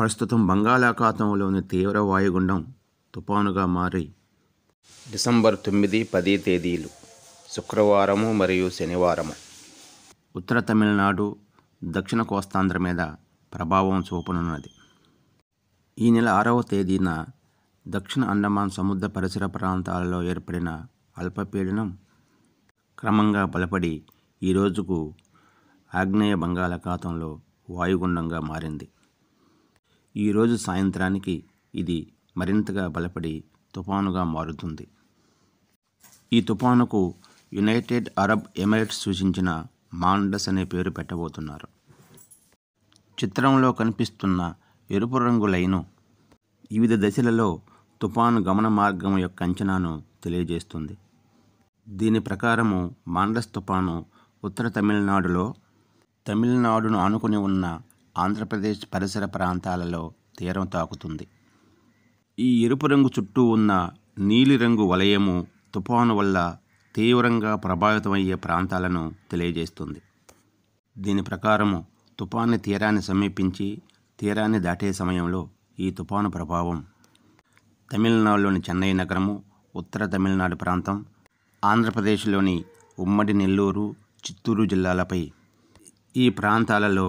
ప్రస్తుతం బంగాళాఖాతంలోని తీవ్ర వాయుగుండం తుపానుగా మారి డిసెంబర్ తొమ్మిది పది తేదీలు శుక్రవారము మరియు శనివారము ఉత్తర తమిళనాడు దక్షిణ కోస్తాంధ్ర మీద ప్రభావం చూపనున్నది ఈ నెల ఆరవ తేదీన దక్షిణ అండమాన్ సముద్ర పరిసర ప్రాంతాలలో ఏర్పడిన అల్పపీడనం క్రమంగా బలపడి ఈరోజుకు ఆగ్నేయ బంగాళాఖాతంలో వాయుగుండంగా మారింది ఈరోజు సాయంత్రానికి ఇది మరింతగా బలపడి తుఫానుగా మారుతుంది ఈ తుఫానుకు యునైటెడ్ అరబ్ ఎమిరేట్స్ సూచించిన మాండస్ అనే పేరు పెట్టబోతున్నారు చిత్రంలో కనిపిస్తున్న ఎరుపు రంగు లైను వివిధ దశలలో తుఫాను గమన మార్గం యొక్క అంచనాను తెలియజేస్తుంది దీని ప్రకారము మాండస్ తుఫాను ఉత్తర తమిళనాడులో తమిళనాడును ఆనుకుని ఉన్న ఆంధ్రప్రదేశ్ పరిసర ప్రాంతాలలో తీరం తాకుతుంది ఈ ఎరుపు రంగు చుట్టూ ఉన్న నీలిరంగు వలయము తుఫాను వల్ల తీవ్రంగా ప్రభావితమయ్యే ప్రాంతాలను తెలియజేస్తుంది దీని ప్రకారము తుఫాను తీరాన్ని సమీపించి తీరాన్ని దాటే సమయంలో ఈ తుఫాను ప్రభావం తమిళనాడులోని చెన్నై నగరము ఉత్తర తమిళనాడు ప్రాంతం ఆంధ్రప్రదేశ్లోని ఉమ్మడి నెల్లూరు చిత్తూరు జిల్లాలపై ఈ ప్రాంతాలలో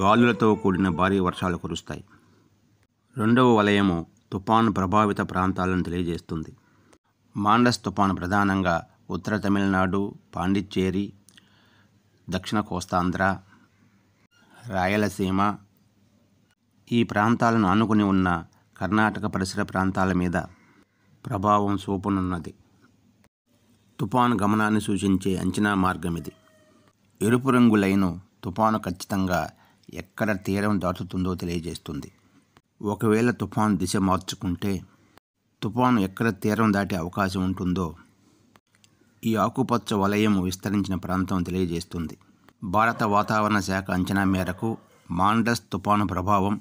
గాలులతో కూడిన భారీ వర్షాలు కురుస్తాయి రెండవ వలయము తుఫాన్ ప్రభావిత ప్రాంతాలను తెలియజేస్తుంది మాండస్ తుఫాను ప్రధానంగా ఉత్తర తమిళనాడు పాండిచ్చేరి దక్షిణ కోస్తాంధ్ర రాయలసీమ ఈ ప్రాంతాలను ఆనుకుని ఉన్న కర్ణాటక పరిసర ప్రాంతాల మీద ప్రభావం చూపనున్నది తుఫాన్ గమనాన్ని సూచించే అంచనా మార్గం ఇది ఎరుపు రంగు లైను తుఫాను ఖచ్చితంగా ఎక్కడ తీరం దాటుతుందో తెలియజేస్తుంది ఒకవేళ తుఫాన్ దిశ మార్చుకుంటే తుఫాను ఎక్కడ తీరం దాటే అవకాశం ఉంటుందో ఈ ఆకుపచ్చ వలయం విస్తరించిన ప్రాంతం తెలియజేస్తుంది భారత వాతావరణ శాఖ అంచనా మేరకు మాండస్ తుఫాను ప్రభావం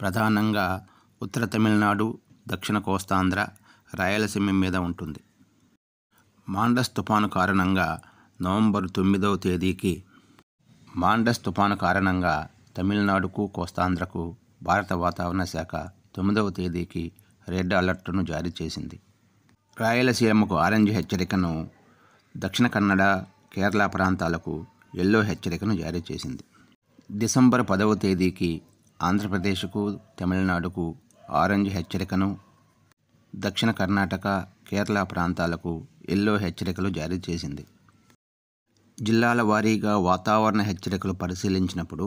ప్రధానంగా ఉత్తర తమిళనాడు దక్షిణ కోస్తాంధ్ర రాయలసీమ మీద ఉంటుంది మాండస్ తుఫాను కారణంగా నవంబర్ తొమ్మిదవ తేదీకి మాండస్ తుఫాను కారణంగా తమిళనాడుకు కోస్తాంధ్రకు భారత వాతావరణ శాఖ తొమ్మిదవ తేదీకి రెడ్ అలర్ట్ను జారీ చేసింది రాయలసీమకు ఆరెంజ్ హెచ్చరికను దక్షిణ కన్నడ కేరళ ప్రాంతాలకు ఎల్లో హెచ్చరికను జారీ చేసింది డిసెంబర్ పదవ తేదీకి ఆంధ్రప్రదేశ్కు తమిళనాడుకు ఆరెంజ్ హెచ్చరికను దక్షిణ కర్ణాటక కేరళ ప్రాంతాలకు ఎల్లో హెచ్చరికలు జారీ చేసింది జిల్లాల వారీగా వాతావరణ హెచ్చరికలు పరిశీలించినప్పుడు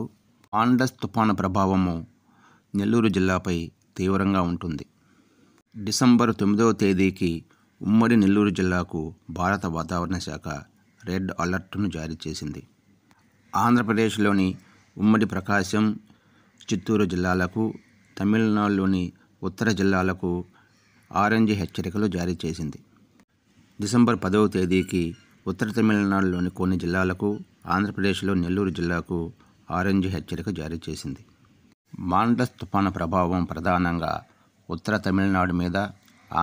ఆండస్ తుఫాను ప్రభావము నెల్లూరు జిల్లాపై తీవ్రంగా ఉంటుంది డిసెంబర్ తొమ్మిదవ తేదీకి ఉమ్మడి నెల్లూరు జిల్లాకు భారత వాతావరణ శాఖ రెడ్ అలర్ట్ను జారీ చేసింది ఆంధ్రప్రదేశ్లోని ఉమ్మడి ప్రకాశం చిత్తూరు జిల్లాలకు తమిళనాడులోని ఉత్తర జిల్లాలకు ఆరెంజ్ హెచ్చరికలు జారీ చేసింది డిసెంబర్ పదవ తేదీకి ఉత్తర తమిళనాడులోని కొన్ని జిల్లాలకు ఆంధ్రప్రదేశ్లో నెల్లూరు జిల్లాకు ఆరెంజ్ హెచ్చరిక జారీ చేసింది మాండస్ తుఫాను ప్రభావం ప్రధానంగా ఉత్తర తమిళనాడు మీద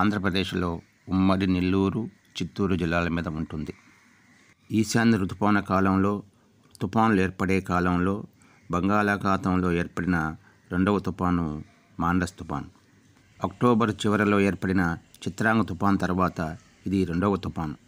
ఆంధ్రప్రదేశ్లో ఉమ్మడి నెల్లూరు చిత్తూరు జిల్లాల మీద ఉంటుంది ఈశాన్య ఋతుపాన కాలంలో తుఫానులు ఏర్పడే కాలంలో బంగాళాఖాతంలో ఏర్పడిన రెండవ తుఫాను మాండస్ తుఫాన్ అక్టోబర్ చివరిలో ఏర్పడిన చిత్రాంగ తుఫాన్ తర్వాత ఇది రెండవ తుఫాను